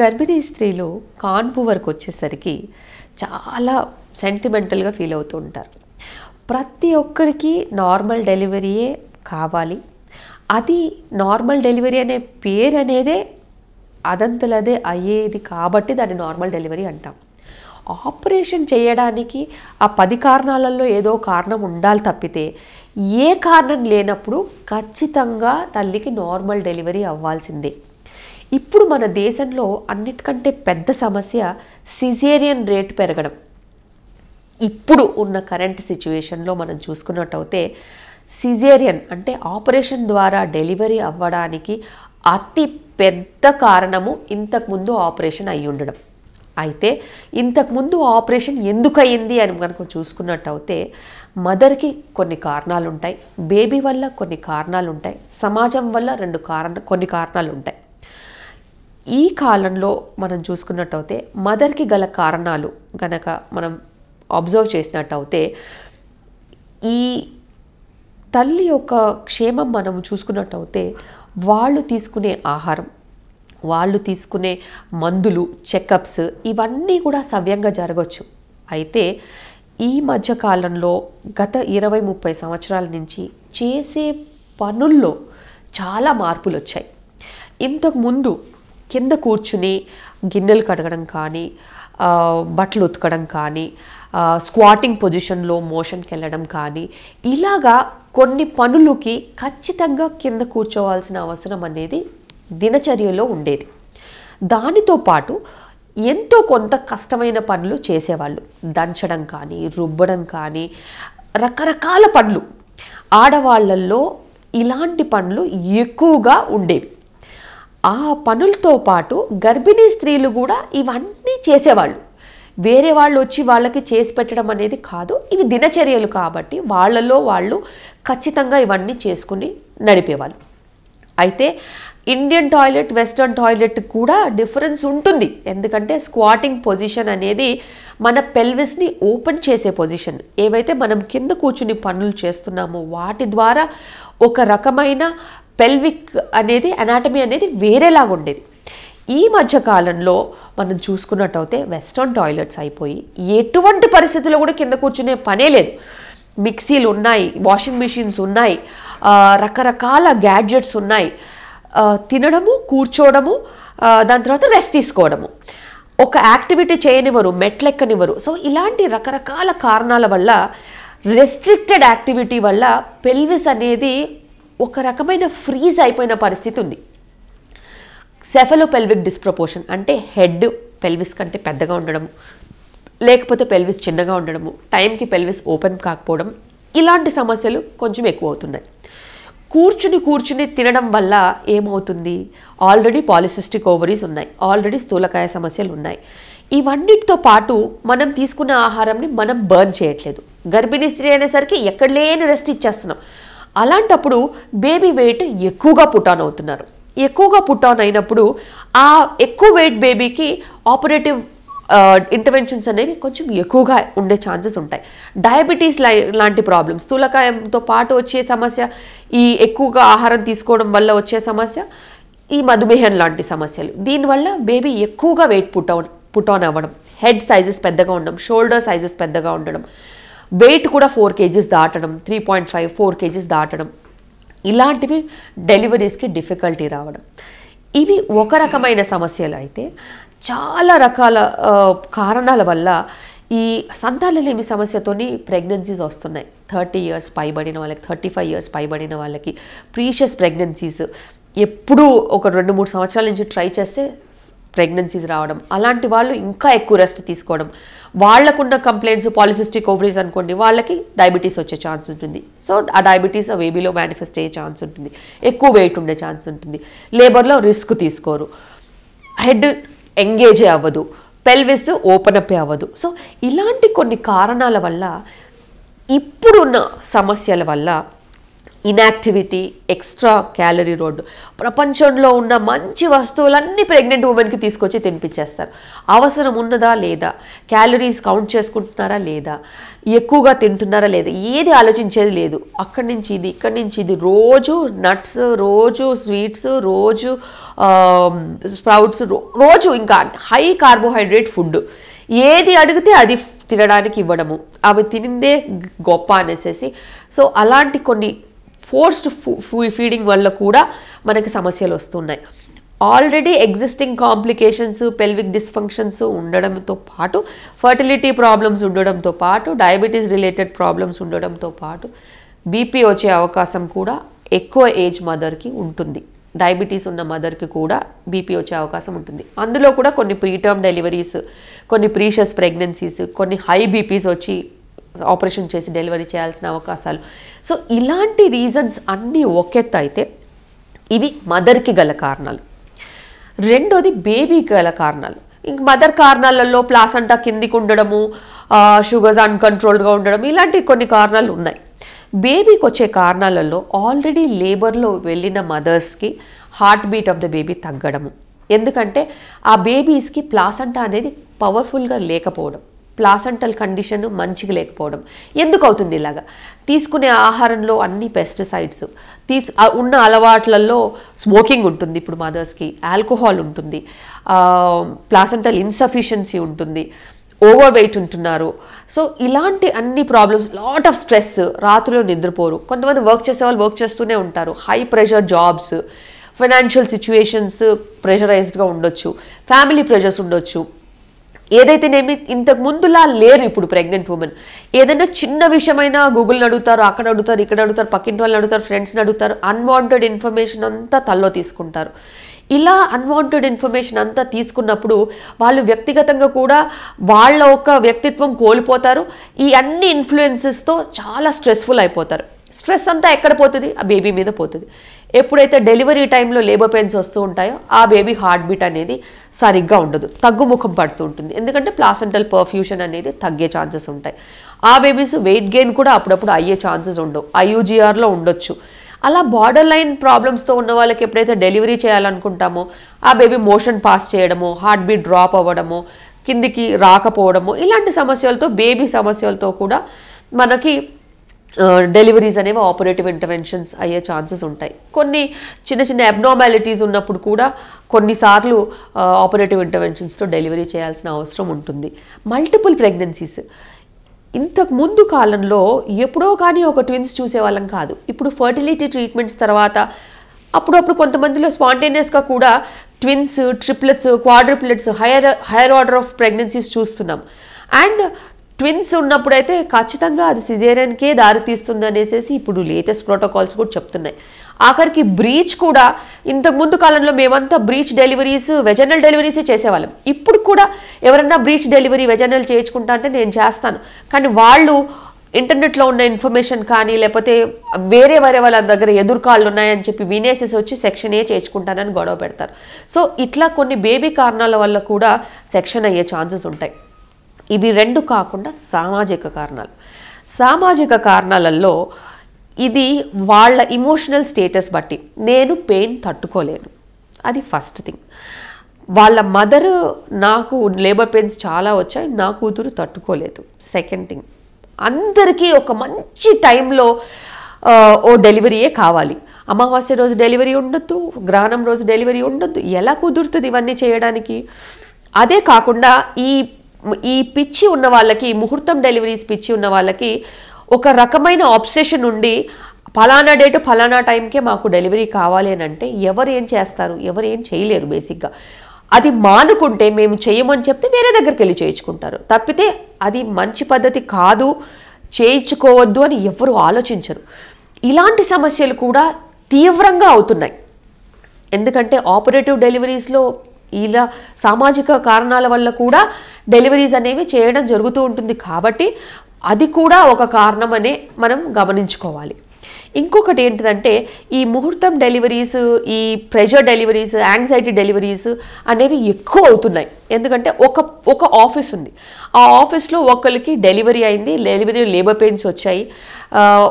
గర్భిణీ స్త్రీలు కాన్పు వరకు వచ్చేసరికి చాలా సెంటిమెంటల్గా ఫీల్ అవుతూ ఉంటారు ప్రతి ఒక్కరికి నార్మల్ డెలివరీయే కావాలి అది నార్మల్ డెలివరీ అనే పేరు అనేదే అదంతలదే అయ్యేది కాబట్టి దాన్ని నార్మల్ డెలివరీ అంటాం ఆపరేషన్ చేయడానికి ఆ పది కారణాలలో ఏదో కారణం ఉండాలి తప్పితే ఏ కారణం లేనప్పుడు ఖచ్చితంగా తల్లికి నార్మల్ డెలివరీ అవ్వాల్సిందే ఇప్పుడు మన దేశంలో అన్నిటికంటే పెద్ద సమస్య సిజేరియన్ రేటు పెరగడం ఇప్పుడు ఉన్న కరెంట్ సిచ్యువేషన్లో మనం చూసుకున్నట్టయితే సిజేరియన్ అంటే ఆపరేషన్ ద్వారా డెలివరీ అవ్వడానికి అతి పెద్ద కారణము ఇంతకుముందు ఆపరేషన్ అయి ఉండడం అయితే ఇంతకుముందు ఆపరేషన్ ఎందుకు అయ్యింది అని కనుక చూసుకున్నట్టయితే మదర్కి కొన్ని కారణాలు ఉంటాయి బేబీ వల్ల కొన్ని కారణాలు ఉంటాయి సమాజం వల్ల రెండు కారణ కొన్ని కారణాలు ఉంటాయి ఈ కాలంలో మనం చూసుకున్నట్టయితే మదర్కి గల కారణాలు గనక మనం అబ్జర్వ్ చేసినట్టయితే ఈ తల్లి యొక్క క్షేమం మనం చూసుకున్నట్టయితే వాళ్ళు తీసుకునే ఆహారం వాళ్ళు తీసుకునే మందులు చెకప్స్ ఇవన్నీ కూడా సవ్యంగా జరగవచ్చు అయితే ఈ మధ్య కాలంలో గత ఇరవై ముప్పై సంవత్సరాల నుంచి చేసే పనుల్లో చాలా మార్పులు వచ్చాయి ఇంతకుముందు కింద కూర్చుని గిన్నెలు కడగడం కానీ బట్టలు ఉతకడం కానీ స్క్వాటింగ్ పొజిషన్లో మోషన్కి వెళ్ళడం కానీ ఇలాగా కొన్ని పనులకి ఖచ్చితంగా కింద కూర్చోవాల్సిన అవసరం అనేది దినచర్యలో ఉండేది దానితో పాటు ఎంతో కొంత కష్టమైన పనులు చేసేవాళ్ళు దంచడం కానీ రుబ్బడం కానీ రకరకాల పనులు ఆడవాళ్ళల్లో ఇలాంటి పనులు ఎక్కువగా ఉండేవి ఆ పనులతో పాటు గర్భిణీ స్త్రీలు కూడా ఇవన్నీ చేసేవాళ్ళు వేరే వాళ్ళు వచ్చి వాళ్ళకి చేసి పెట్టడం అనేది కాదు ఇవి దినచర్యలు కాబట్టి వాళ్ళలో వాళ్ళు ఖచ్చితంగా ఇవన్నీ చేసుకుని నడిపేవాళ్ళు అయితే ఇండియన్ టాయిలెట్ వెస్ట్రన్ టాయిలెట్ కూడా డిఫరెన్స్ ఉంటుంది ఎందుకంటే స్క్వాటింగ్ పొజిషన్ అనేది మన పెల్విస్ని ఓపెన్ చేసే పొజిషన్ ఏవైతే మనం కింద కూర్చుని పనులు చేస్తున్నామో వాటి ద్వారా ఒక రకమైన పెల్విక్ అనేది అనాటమీ అనేది వేరేలాగా ఉండేది ఈ మధ్య కాలంలో మనం చూసుకున్నట్టయితే వెస్టర్న్ టాయిలెట్స్ అయిపోయి ఎటువంటి పరిస్థితుల్లో కూడా కింద కూర్చునే పనే లేదు మిక్సీలు ఉన్నాయి వాషింగ్ మిషన్స్ ఉన్నాయి రకరకాల గ్యాడ్జెట్స్ ఉన్నాయి తినడము కూర్చోవడము దాని తర్వాత రెస్ట్ తీసుకోవడము ఒక యాక్టివిటీ చేయనివ్వరు మెట్లెక్కనివ్వరు సో ఇలాంటి రకరకాల కారణాల వల్ల రెస్ట్రిక్టెడ్ యాక్టివిటీ వల్ల పెల్విస్ అనేది ఒక రకమైన ఫ్రీజ్ అయిపోయిన పరిస్థితి ఉంది సెఫలో పెల్విక్ డిస్ప్రపోర్షన్ అంటే హెడ్ పెల్విస్ కంటే పెద్దగా ఉండడము లేకపోతే పెల్విస్ చిన్నగా ఉండడము టైంకి పెల్విస్ ఓపెన్ కాకపోవడం ఇలాంటి సమస్యలు కొంచెం ఎక్కువ అవుతున్నాయి కూర్చుని కూర్చుని తినడం వల్ల ఏమవుతుంది ఆల్రెడీ పాలిసిస్టిక్ ఓవరీస్ ఉన్నాయి ఆల్రెడీ స్థూలకాయ సమస్యలు ఉన్నాయి ఇవన్నిటితో పాటు మనం తీసుకున్న ఆహారంని మనం బర్న్ చేయట్లేదు గర్భిణీ స్త్రీ అనేసరికి ఎక్కడ లేని రెస్ట్ ఇచ్చేస్తున్నాం అలాంటప్పుడు బేబీ వెయిట్ ఎక్కువగా ఆన్ అవుతున్నారు ఎక్కువగా పుట్టాన్ అయినప్పుడు ఆ ఎక్కువ వెయిట్ బేబీకి ఆపరేటివ్ ఇంటర్వెన్షన్స్ అనేవి కొంచెం ఎక్కువగా ఉండే ఛాన్సెస్ ఉంటాయి డయాబెటీస్ లాంటి ప్రాబ్లమ్స్ స్థూలకాయంతో పాటు వచ్చే సమస్య ఈ ఎక్కువగా ఆహారం తీసుకోవడం వల్ల వచ్చే సమస్య ఈ మధుమేహం లాంటి సమస్యలు దీనివల్ల బేబీ ఎక్కువగా వెయిట్ పుట్ట పుట్టాన్ అవ్వడం హెడ్ సైజెస్ పెద్దగా ఉండడం షోల్డర్ సైజెస్ పెద్దగా ఉండడం వెయిట్ కూడా ఫోర్ కేజీస్ దాటడం three point five four kgs దాటడం ఇలాంటివి డెలివరీస్కి డిఫికల్టీ రావడం ఇవి ఒక రకమైన సమస్యలు అయితే చాలా రకాల కారణాల వల్ల ఈ సంతానలేమి సమస్యతోని ప్రెగ్నెన్సీస్ వస్తున్నాయి థర్టీ ఇయర్స్ పైబడిన వాళ్ళకి థర్టీ ఫైవ్ ఇయర్స్ పైబడిన వాళ్ళకి ప్రీషియస్ ప్రెగ్నెన్సీస్ ఎప్పుడూ ఒక రెండు మూడు సంవత్సరాల నుంచి ట్రై చేస్తే ప్రెగ్నెన్సీస్ రావడం అలాంటి వాళ్ళు ఇంకా ఎక్కువ రెస్ట్ తీసుకోవడం వాళ్ళకున్న కంప్లైంట్స్ పాలిసిస్టిక్ ఓవరీస్ అనుకోండి వాళ్ళకి డయాబెటీస్ వచ్చే ఛాన్స్ ఉంటుంది సో ఆ డయాబెటీస్ ఆ బేబీలో మేనిఫెస్ట్ అయ్యే ఛాన్స్ ఉంటుంది ఎక్కువ వెయిట్ ఉండే ఛాన్స్ ఉంటుంది లేబర్లో రిస్క్ తీసుకోరు హెడ్ ఎంగేజ్ అవ్వదు పెల్విస్ ఓపెన్ అప్ అవ్వదు సో ఇలాంటి కొన్ని కారణాల వల్ల ఇప్పుడున్న సమస్యల వల్ల ఇనాక్టివిటీ ఎక్స్ట్రా క్యాలరీ రోడ్డు ప్రపంచంలో ఉన్న మంచి వస్తువులన్నీ ప్రెగ్నెంట్ ఉమెన్కి తీసుకొచ్చి తినిపించేస్తారు అవసరం ఉన్నదా లేదా క్యాలరీస్ కౌంట్ చేసుకుంటున్నారా లేదా ఎక్కువగా తింటున్నారా లేదా ఏది ఆలోచించేది లేదు అక్కడి నుంచి ఇది ఇక్కడి నుంచి ఇది రోజు నట్స్ రోజు స్వీట్స్ రోజు స్ప్రౌట్స్ రోజు ఇంకా హై కార్బోహైడ్రేట్ ఫుడ్ ఏది అడిగితే అది తినడానికి ఇవ్వడము అవి తినిందే గొప్ప అనేసేసి సో అలాంటి కొన్ని ఫోర్స్డ్ ఫీడింగ్ వల్ల కూడా మనకి సమస్యలు వస్తున్నాయి already existing complications pelvic dysfunctions ఉండడంతో పాటు ఫర్టిలిటీ ప్రాబ్లమ్స్ ఉండడంతో పాటు డయాబెటీస్ రిలేటెడ్ ప్రాబ్లమ్స్ ఉండడంతో పాటు బీపీ వచ్చే అవకాశం కూడా ఎక్కువ ఏజ్ మదర్కి ఉంటుంది డయాబెటీస్ ఉన్న మదర్కి కూడా బీపీ వచ్చే అవకాశం ఉంటుంది అందులో కూడా కొన్ని ప్రీటర్మ్ డెలివరీస్ కొన్ని ప్రీషియస్ ప్రెగ్నెన్సీస్ కొన్ని హై బీపీస్ వచ్చి ఆపరేషన్ చేసి డెలివరీ చేయాల్సిన అవకాశాలు సో ఇలాంటి రీజన్స్ అన్నీ ఒకెత్త అయితే ఇవి మదర్కి గల కారణాలు రెండోది బేబీకి గల కారణాలు ఇంక మదర్ కారణాలలో ప్లాసంటా కిందికి ఉండడము షుగర్స్ అన్కంట్రోల్డ్గా ఉండడం ఇలాంటి కొన్ని కారణాలు ఉన్నాయి బేబీకి వచ్చే కారణాలలో ఆల్రెడీ లేబర్లో వెళ్ళిన మదర్స్కి heart beat of the baby తగ్గడము ఎందుకంటే ఆ బేబీస్కి ప్లాసంటా అనేది పవర్ఫుల్గా లేకపోవడం ప్లాసెంటల్ కండిషన్ మంచిగా లేకపోవడం ఎందుకు అవుతుంది ఇలాగా తీసుకునే ఆహారంలో అన్ని పెస్టిసైడ్స్ తీసు ఉన్న అలవాట్లలో స్మోకింగ్ ఉంటుంది ఇప్పుడు మదర్స్కి ఆల్కహాల్ ఉంటుంది ప్లాసెంటల్ ఇన్సఫిషియన్సీ ఉంటుంది ఓవర్ వెయిట్ ఉంటున్నారు సో ఇలాంటి అన్ని ప్రాబ్లమ్స్ లాట్ ఆఫ్ స్ట్రెస్ రాత్రిలో నిద్రపోరు కొంతమంది వర్క్ చేసే వాళ్ళు వర్క్ చేస్తూనే ఉంటారు high pressure jobs financial situations ప్రెషరైజ్డ్గా ఉండొచ్చు ఫ్యామిలీ ప్రెషర్స్ ఉండొచ్చు ఏదైతే నేమి ఇంతకు ముందులా లేరు ఇప్పుడు ప్రెగ్నెంట్ ఉమెన్ ఏదైనా చిన్న విషయమైనా గూగుల్ని అడుగుతారు అక్కడ అడుగుతారు ఇక్కడ అడుగుతారు పక్కింటి వాళ్ళని అడుగుతారు ఫ్రెండ్స్ని అడుగుతారు అన్వాంటెడ్ ఇన్ఫర్మేషన్ అంతా తల్లో తీసుకుంటారు ఇలా అన్వాంటెడ్ ఇన్ఫర్మేషన్ అంతా తీసుకున్నప్పుడు వాళ్ళు వ్యక్తిగతంగా కూడా వాళ్ళ ఒక వ్యక్తిత్వం కోల్పోతారు ఈ అన్ని ఇన్ఫ్లుయెన్సెస్తో చాలా స్ట్రెస్ఫుల్ అయిపోతారు స్ట్రెస్ అంతా ఎక్కడ పోతుంది ఆ బేబీ మీద పోతుంది ఎప్పుడైతే డెలివరీ టైంలో లేబర్ పెయిన్స్ వస్తూ ఉంటాయో ఆ బేబీ హార్ట్ బీట్ అనేది సరిగ్గా ఉండదు తగ్గుముఖం పడుతూ ఉంటుంది ఎందుకంటే ప్లాసెంటల్ పర్ఫ్యూషన్ అనేది తగ్గే ఛాన్సెస్ ఉంటాయి ఆ బేబీస్ వెయిట్ గెయిన్ కూడా అప్పుడప్పుడు అయ్యే ఛాన్సెస్ ఉండవు ఐయూజీఆర్లో ఉండొచ్చు అలా బార్డర్ లైన్ ప్రాబ్లమ్స్తో ఉన్న వాళ్ళకి ఎప్పుడైతే డెలివరీ చేయాలనుకుంటామో ఆ బేబీ మోషన్ పాస్ చేయడము హార్ట్ బీట్ డ్రాప్ అవ్వడము కిందికి రాకపోవడము ఇలాంటి సమస్యలతో బేబీ సమస్యలతో కూడా మనకి డెలివరీస్ uh, అనేవి ఆపరేటివ్ ఇంటర్వెన్షన్స్ అయ్యే ఛాన్సెస్ ఉంటాయి కొన్ని చిన్న చిన్న అబ్నార్మాలిటీస్ ఉన్నప్పుడు కూడా కొన్నిసార్లు ఆపరేటివ్ ఇంటర్వెన్షన్స్తో డెలివరీ చేయాల్సిన అవసరం ఉంటుంది మల్టిపుల్ ప్రెగ్నెన్సీస్ ఇంతకు ముందు కాలంలో ఎప్పుడో కానీ ఒక ట్విన్స్ చూసేవాళ్ళం కాదు ఇప్పుడు ఫర్టిలిటీ ట్రీట్మెంట్స్ తర్వాత అప్పుడప్పుడు కొంతమందిలో స్పాంటేనియస్గా కూడా twins triplets quadruplets higher higher order of pregnancies చూస్తున్నాం అండ్ ట్విన్స్ ఉన్నప్పుడైతే ఖచ్చితంగా అది సిజేరియన్కే దారితీస్తుంది అనేసి ఇప్పుడు లేటెస్ట్ ప్రోటోకాల్స్ కూడా చెప్తున్నాయి ఆఖరికి బ్రీచ్ కూడా ఇంతకుముందు కాలంలో మేమంతా బ్రీచ్ డెలివరీస్ వెజనల్ డెలివరీస్ చేసేవాళ్ళం ఇప్పుడు కూడా ఎవరన్నా బ్రీచ్ డెలివరీ వెజనల్ చేయించుకుంటా అంటే నేను చేస్తాను కానీ వాళ్ళు ఇంటర్నెట్లో ఉన్న ఇన్ఫర్మేషన్ కానీ లేకపోతే వేరే వేరే వాళ్ళ దగ్గర ఎదుర్కాళ్ళు ఉన్నాయని చెప్పి వినేసేసి వచ్చి సెక్షన్ ఏ చేసుకుంటానని గొడవ పెడతారు సో ఇట్లా కొన్ని బేబీ కారణాల వల్ల కూడా సెక్షన్ అయ్యే ఛాన్సెస్ ఉంటాయి ఇవి రెండు కాకుండా సామాజిక కారణాలు సామాజిక కారణాలలో ఇది వాళ్ళ ఇమోషనల్ స్టేటస్ బట్టి నేను పెయిన్ తట్టుకోలేను అది ఫస్ట్ థింగ్ వాళ్ళ మదర్ నాకు లేబర్ పెయిన్స్ చాలా వచ్చాయి నా కూతురు తట్టుకోలేదు సెకండ్ థింగ్ అందరికీ ఒక మంచి టైంలో ఓ డెలివరీయే కావాలి అమావాస్య రోజు డెలివరీ ఉండొద్దు గ్రహణం రోజు డెలివరీ ఉండొద్దు ఎలా కుదురుతుంది ఇవన్నీ చేయడానికి అదే కాకుండా ఈ ఈ పిచ్చి ఉన్న వాళ్ళకి ముహూర్తం డెలివరీస్ పిచ్చి ఉన్న వాళ్ళకి ఒక రకమైన ఆబ్సెషన్ ఉండి ఫలానా డేటు ఫలానా టైంకే మాకు డెలివరీ కావాలి అని అంటే ఎవరు ఏం చేస్తారు ఎవరు ఏం చేయలేరు బేసిక్గా అది మానుకుంటే మేము చేయమని చెప్తే వేరే దగ్గరికి వెళ్ళి చేయించుకుంటారు తప్పితే అది మంచి పద్ధతి కాదు చేయించుకోవద్దు అని ఎవరు ఆలోచించరు ఇలాంటి సమస్యలు కూడా తీవ్రంగా అవుతున్నాయి ఎందుకంటే ఆపరేటివ్ డెలివరీస్లో ఇలా సామాజిక కారణాల వల్ల కూడా డెలివరీస్ అనేవి చేయడం జరుగుతూ ఉంటుంది కాబట్టి అది కూడా ఒక కారణం మనం గమనించుకోవాలి ఇంకొకటి ఏంటిదంటే ఈ ముహూర్తం డెలివరీస్ ఈ ప్రెషర్ డెలివరీస్ యాంగ్జైటీ డెలివరీస్ అనేవి ఎక్కువ అవుతున్నాయి ఎందుకంటే ఒక ఒక ఆఫీస్ ఉంది ఆ ఆఫీస్లో ఒకరికి డెలివరీ అయింది డెలివరీ లేబర్ పెయిన్స్ వచ్చాయి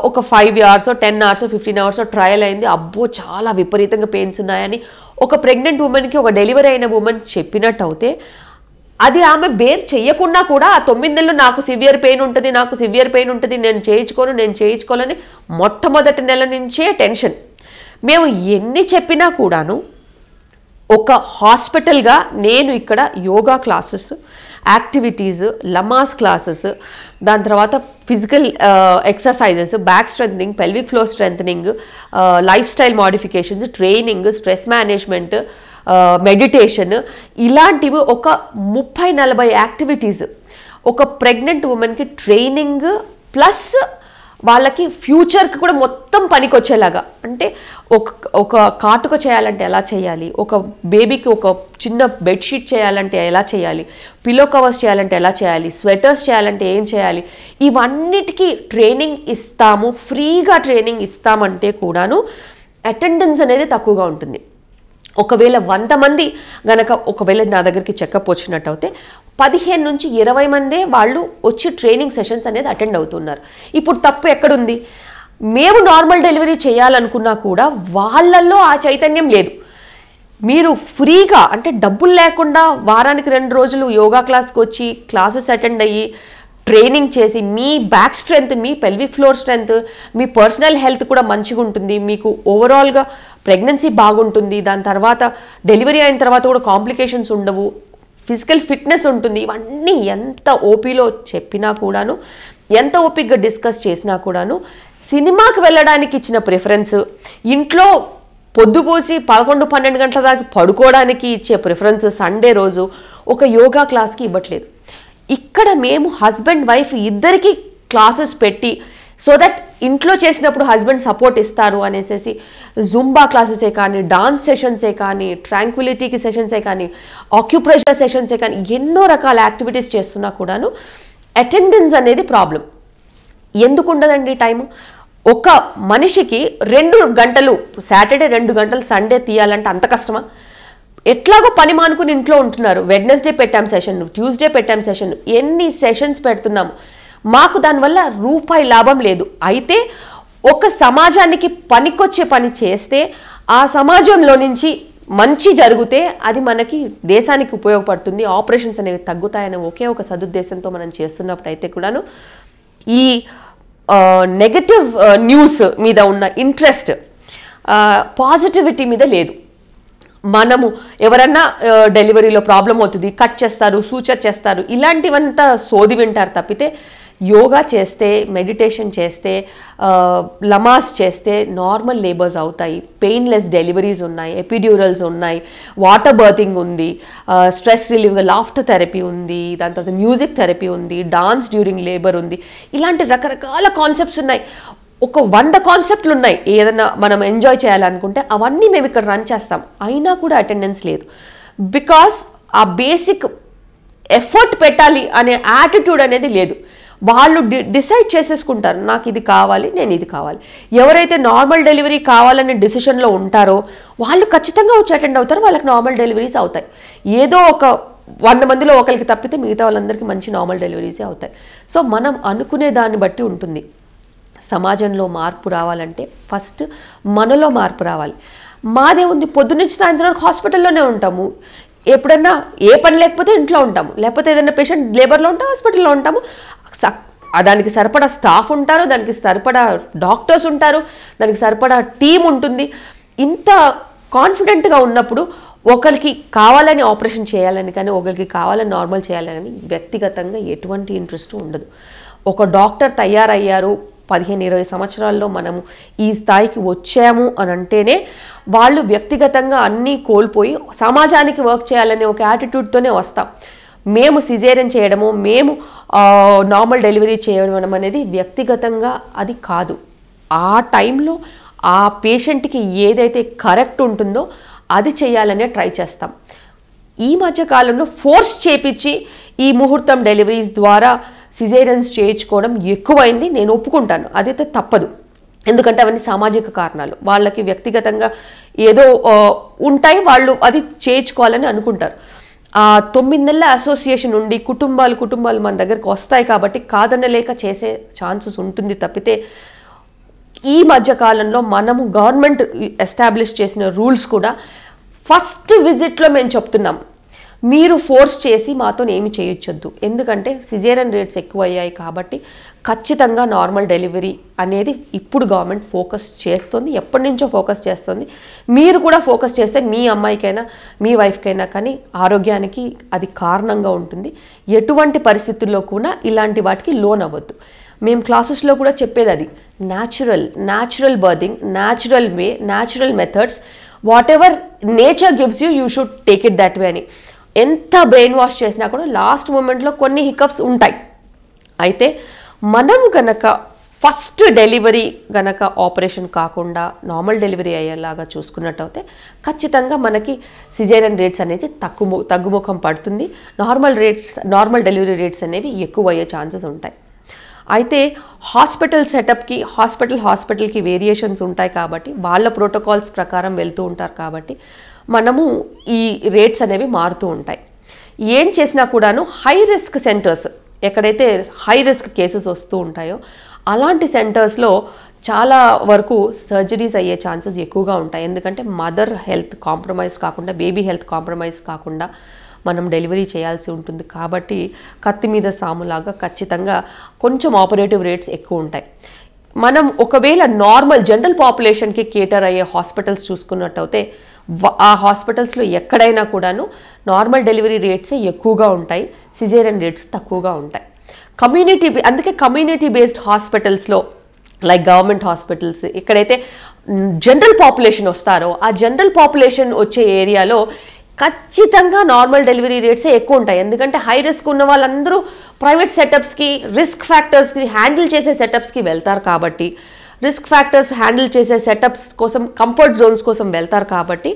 ఒక five hours ten hours fifteen hours trial అయింది అబ్బో చాలా విపరీతంగా పెయిన్స్ ఉన్నాయని ఒక ప్రెగ్నెంట్ ఉమెన్కి ఒక డెలివరీ అయిన ఉమెన్ చెప్పినట్టు అయితే అది ఆమె బేర్ చేయకుండా కూడా ఆ తొమ్మిది నెలలు నాకు సివియర్ పెయిన్ ఉంటుంది నాకు సివియర్ పెయిన్ ఉంటుంది నేను చేయించుకోను నేను చేయించుకోవాలని మొట్టమొదటి నెల నుంచే టెన్షన్ మేము ఎన్ని చెప్పినా కూడాను ఒక హాస్పిటల్గా నేను ఇక్కడ yoga classes activities Lamaze classes దాని తర్వాత physical exercises back strengthening pelvic floor strengthening lifestyle modifications training stress management meditation ఇలాంటివి ఒక ముప్పై నలభై యాక్టివిటీస్ ఒక ప్రెగ్నెంట్ ఉమెన్కి ట్రైనింగ్ ప్లస్ వాళ్ళకి ఫ్యూచర్కి కూడా మొత్తం పనికొచ్చేలాగా అంటే ఒక ఒక కాటుక చేయాలంటే ఎలా చేయాలి ఒక బేబీకి ఒక చిన్న బెడ్షీట్ చేయాలంటే ఎలా చేయాలి పిల్లో కవర్స్ చేయాలంటే ఎలా చేయాలి స్వెటర్స్ చేయాలంటే ఏం చేయాలి ఇవన్నిటికీ ట్రైనింగ్ ఇస్తాము ఫ్రీగా ట్రైనింగ్ ఇస్తామంటే కూడాను అటెండెన్స్ అనేది తక్కువగా ఉంటుంది ఒకవేళ వంద మంది గనక ఒకవేళ నా దగ్గరికి చెకప్ అయితే పదిహేను నుంచి ఇరవై మందే వాళ్ళు వచ్చి ట్రైనింగ్ సెషన్స్ అనేది అటెండ్ అవుతున్నారు ఇప్పుడు తప్పు ఎక్కడుంది మేము నార్మల్ డెలివరీ చేయాలనుకున్నా కూడా వాళ్ళల్లో ఆ చైతన్యం లేదు మీరు ఫ్రీగా అంటే డబ్బులు లేకుండా వారానికి రెండు రోజులు యోగా క్లాస్కి వచ్చి క్లాసెస్ అటెండ్ అయ్యి ట్రైనింగ్ చేసి మీ బ్యాక్ స్ట్రెంగ్త్ మీ పెల్విక్ ఫ్లోర్ స్ట్రెంగ్త్ మీ పర్సనల్ హెల్త్ కూడా మంచిగా ఉంటుంది మీకు ఓవరాల్గా ప్రెగ్నెన్సీ బాగుంటుంది దాని తర్వాత డెలివరీ అయిన తర్వాత కూడా కాంప్లికేషన్స్ ఉండవు ఫిజికల్ ఫిట్నెస్ ఉంటుంది ఇవన్నీ ఎంత ఓపీలో చెప్పినా కూడాను ఎంత ఓపిక్గా డిస్కస్ చేసినా కూడాను సినిమాకి వెళ్ళడానికి ఇచ్చిన ప్రిఫరెన్స్ ఇంట్లో పొద్దుపోసి పదకొండు పన్నెండు గంటల దాకా పడుకోవడానికి ఇచ్చే ప్రిఫరెన్స్ సండే రోజు ఒక యోగా క్లాస్కి ఇవ్వట్లేదు ఇక్కడ మేము హస్బెండ్ వైఫ్ ఇద్దరికి క్లాసెస్ పెట్టి సో దట్ ఇంట్లో చేసినప్పుడు హస్బెండ్ సపోర్ట్ ఇస్తారు అనేసి జుంబా క్లాసెసే కానీ డాన్స్ సెషన్సే కానీ ట్రాంక్విలిటీకి సెషన్సే కానీ ఆక్యుప్రెషర్ సెషన్సే కానీ ఎన్నో రకాల యాక్టివిటీస్ చేస్తున్నా కూడాను అటెండెన్స్ అనేది ప్రాబ్లం ఎందుకు ఉండదండి టైము ఒక మనిషికి రెండు గంటలు సాటర్డే రెండు గంటలు సండే తీయాలంటే అంత కష్టమా ఎట్లాగో పని మానుకుని ఇంట్లో ఉంటున్నారు వెడ్నెస్డే పెట్టాం సెషన్ ట్యూస్డే పెట్టాం సెషన్ ఎన్ని సెషన్స్ పెడుతున్నాము మాకు దానివల్ల రూపాయి లాభం లేదు అయితే ఒక సమాజానికి పనికొచ్చే పని చేస్తే ఆ సమాజంలో నుంచి మంచి జరిగితే అది మనకి దేశానికి ఉపయోగపడుతుంది ఆపరేషన్స్ అనేవి తగ్గుతాయని ఒకే ఒక సదుద్దేశంతో మనం చేస్తున్నప్పుడు అయితే కూడాను ఈ నెగటివ్ న్యూస్ మీద ఉన్న ఇంట్రెస్ట్ పాజిటివిటీ మీద లేదు మనము ఎవరన్నా డెలివరీలో ప్రాబ్లం అవుతుంది కట్ చేస్తారు సూచర్ చేస్తారు ఇలాంటివంతా సోది వింటారు తప్పితే యోగా చేస్తే మెడిటేషన్ చేస్తే లమాస్ చేస్తే నార్మల్ లేబర్స్ అవుతాయి పెయిన్లెస్ డెలివరీస్ ఉన్నాయి ఎపిడ్యూరల్స్ ఉన్నాయి వాటర్ బర్తింగ్ ఉంది స్ట్రెస్ రిలీవ్ లాఫ్టర్ థెరపీ ఉంది దాని తర్వాత మ్యూజిక్ థెరపీ ఉంది డాన్స్ డ్యూరింగ్ లేబర్ ఉంది ఇలాంటి రకరకాల కాన్సెప్ట్స్ ఉన్నాయి ఒక వంద కాన్సెప్ట్లు ఉన్నాయి ఏదైనా మనం ఎంజాయ్ చేయాలనుకుంటే అవన్నీ మేము ఇక్కడ రన్ చేస్తాం అయినా కూడా అటెండెన్స్ లేదు బికాస్ ఆ బేసిక్ ఎఫర్ట్ పెట్టాలి అనే యాటిట్యూడ్ అనేది లేదు వాళ్ళు డి డిసైడ్ చేసేసుకుంటారు నాకు ఇది కావాలి నేను ఇది కావాలి ఎవరైతే నార్మల్ డెలివరీ కావాలనే డిసిషన్లో ఉంటారో వాళ్ళు ఖచ్చితంగా వచ్చి అటెండ్ అవుతారు వాళ్ళకి నార్మల్ డెలివరీస్ అవుతాయి ఏదో ఒక వంద మందిలో ఒకరికి తప్పితే మిగతా వాళ్ళందరికీ మంచి నార్మల్ డెలివరీసే అవుతాయి సో మనం అనుకునే దాన్ని బట్టి ఉంటుంది సమాజంలో మార్పు రావాలంటే ఫస్ట్ మనలో మార్పు రావాలి మాదే ఉంది పొద్దు నుంచి సాయంత్రం వరకు హాస్పిటల్లోనే ఉంటాము ఎప్పుడన్నా ఏ పని లేకపోతే ఇంట్లో ఉంటాము లేకపోతే ఏదైనా పేషెంట్ లేబర్లో ఉంటే హాస్పిటల్లో ఉంటాము దానికి సరిపడా స్టాఫ్ ఉంటారు దానికి సరిపడా డాక్టర్స్ ఉంటారు దానికి సరిపడా టీం ఉంటుంది ఇంత కాన్ఫిడెంట్గా ఉన్నప్పుడు ఒకరికి కావాలని ఆపరేషన్ చేయాలని కానీ ఒకరికి కావాలని నార్మల్ చేయాలని కానీ వ్యక్తిగతంగా ఎటువంటి ఇంట్రెస్ట్ ఉండదు ఒక డాక్టర్ తయారయ్యారు పదిహేను ఇరవై సంవత్సరాల్లో మనము ఈ స్థాయికి వచ్చాము అని అంటేనే వాళ్ళు వ్యక్తిగతంగా అన్నీ కోల్పోయి సమాజానికి వర్క్ చేయాలనే ఒక యాటిట్యూడ్తోనే వస్తాం మేము సిజేరియన్ చేయడము మేము నార్మల్ డెలివరీ చేయడం అనేది వ్యక్తిగతంగా అది కాదు ఆ టైంలో ఆ పేషెంట్కి ఏదైతే కరెక్ట్ ఉంటుందో అది చేయాలనే ట్రై చేస్తాం ఈ మధ్య కాలంలో ఫోర్స్ చేపించి ఈ ముహూర్తం డెలివరీస్ ద్వారా సిజేరియన్స్ చేయించుకోవడం ఎక్కువైంది నేను ఒప్పుకుంటాను అదైతే తప్పదు ఎందుకంటే అవన్నీ సామాజిక కారణాలు వాళ్ళకి వ్యక్తిగతంగా ఏదో ఉంటాయి వాళ్ళు అది చేయించుకోవాలని అనుకుంటారు తొమ్మిది నెలల అసోసియేషన్ ఉండి కుటుంబాలు కుటుంబాలు మన దగ్గరకు వస్తాయి కాబట్టి కాదనలేక చేసే ఛాన్సెస్ ఉంటుంది తప్పితే ఈ మధ్యకాలంలో మనము గవర్నమెంట్ ఎస్టాబ్లిష్ చేసిన రూల్స్ కూడా ఫస్ట్ విజిట్లో మేము చెప్తున్నాం మీరు ఫోర్స్ చేసి మాతో ఏమి చేయొచ్చొద్దు ఎందుకంటే సిజేరియన్ రేట్స్ ఎక్కువ అయ్యాయి కాబట్టి ఖచ్చితంగా నార్మల్ డెలివరీ అనేది ఇప్పుడు గవర్నమెంట్ ఫోకస్ చేస్తుంది ఎప్పటి నుంచో ఫోకస్ చేస్తుంది మీరు కూడా ఫోకస్ చేస్తే మీ అమ్మాయికైనా మీ వైఫ్కైనా కానీ ఆరోగ్యానికి అది కారణంగా ఉంటుంది ఎటువంటి పరిస్థితుల్లో కూడా ఇలాంటి వాటికి లోన్ అవ్వద్దు మేము క్లాసెస్లో కూడా చెప్పేది అది natural natural birthing natural way natural methods whatever nature gives you you should take it that way అని ఎంత బ్రెయిన్ వాష్ చేసినా కూడా లాస్ట్ మూమెంట్లో కొన్ని హికప్స్ ఉంటాయి అయితే మనం గనక ఫస్ట్ డెలివరీ గనక ఆపరేషన్ కాకుండా నార్మల్ డెలివరీ అయ్యేలాగా చూసుకున్నట్టయితే ఖచ్చితంగా మనకి సిజేరియన్ రేట్స్ అనేది తక్కువ తగ్గుముఖం పడుతుంది normal rates normal delivery rates అనేవి ఎక్కువ అయ్యే ఛాన్సెస్ ఉంటాయి అయితే హాస్పిటల్ సెటప్కి హాస్పిటల్ హాస్పిటల్కి వేరియేషన్స్ ఉంటాయి కాబట్టి వాళ్ళ ప్రోటోకాల్స్ ప్రకారం వెళ్తూ ఉంటారు కాబట్టి మనము ఈ రేట్స్ అనేవి మారుతూ ఉంటాయి ఏం చేసినా కూడాను హై రిస్క్ సెంటర్స్ ఎక్కడైతే హై రిస్క్ కేసెస్ వస్తూ ఉంటాయో అలాంటి సెంటర్స్లో చాలా వరకు సర్జరీస్ అయ్యే ఛాన్సెస్ ఎక్కువగా ఉంటాయి ఎందుకంటే మదర్ హెల్త్ కాంప్రమైజ్ కాకుండా బేబీ హెల్త్ కాంప్రమైజ్ కాకుండా మనం డెలివరీ చేయాల్సి ఉంటుంది కాబట్టి కత్తి మీద సాములాగా ఖచ్చితంగా కొంచెం ఆపరేటివ్ రేట్స్ ఎక్కువ ఉంటాయి మనం ఒకవేళ నార్మల్ జనరల్ పాపులేషన్కి కేటర్ అయ్యే హాస్పిటల్స్ చూసుకున్నట్టయితే ఆ హాస్పిటల్స్లో ఎక్కడైనా కూడాను నార్మల్ డెలివరీ రేట్సే ఎక్కువగా ఉంటాయి సిజేరియన్ రేట్స్ తక్కువగా ఉంటాయి కమ్యూనిటీ అందుకే కమ్యూనిటీ బేస్డ్ హాస్పిటల్స్లో లైక్ గవర్నమెంట్ హాస్పిటల్స్ ఎక్కడైతే జనరల్ పాపులేషన్ వస్తారో ఆ జనరల్ పాపులేషన్ వచ్చే ఏరియాలో ఖచ్చితంగా నార్మల్ డెలివరీ రేట్సే ఎక్కువ ఉంటాయి ఎందుకంటే హై రిస్క్ ఉన్న వాళ్ళందరూ ప్రైవేట్ సెటప్స్కి రిస్క్ ఫ్యాక్టర్స్కి హ్యాండిల్ చేసే సెటప్స్కి వెళ్తారు కాబట్టి రిస్క్ ఫ్యాక్టర్స్ హ్యాండిల్ చేసే సెటప్స్ కోసం కంఫర్ట్ జోన్స్ కోసం వెళ్తారు కాబట్టి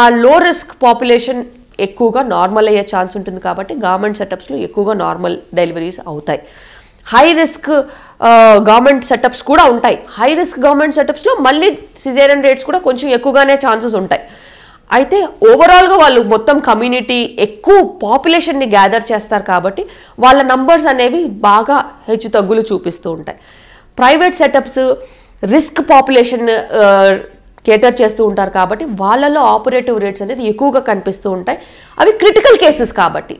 ఆ లో రిస్క్ పాపులేషన్ ఎక్కువగా నార్మల్ అయ్యే ఛాన్స్ ఉంటుంది కాబట్టి గవర్నమెంట్ సెటప్స్లో ఎక్కువగా నార్మల్ డెలివరీస్ అవుతాయి హై రిస్క్ గవర్నమెంట్ సెటప్స్ కూడా ఉంటాయి హై రిస్క్ గవర్నమెంట్ సెటప్స్లో మళ్ళీ సిజేరియన్ రేట్స్ కూడా కొంచెం ఎక్కువగానే ఛాన్సెస్ ఉంటాయి అయితే ఓవరాల్గా వాళ్ళు మొత్తం కమ్యూనిటీ ఎక్కువ పాపులేషన్ని గ్యాదర్ చేస్తారు కాబట్టి వాళ్ళ నంబర్స్ అనేవి బాగా హెచ్చు తగ్గులు చూపిస్తూ ఉంటాయి private setups risk population cater చేస్తూ ఉంటారు కాబట్టి వాళ్ళలో ఆపరేటివ్ రేట్స్ అనేది ఎక్కువగా కనిపిస్తూ ఉంటాయి అవి క్రిటికల్ కేసెస్ కాబట్టి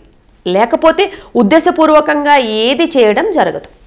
లేకపోతే ఉద్దేశపూర్వకంగా ఏది చేయడం జరగదు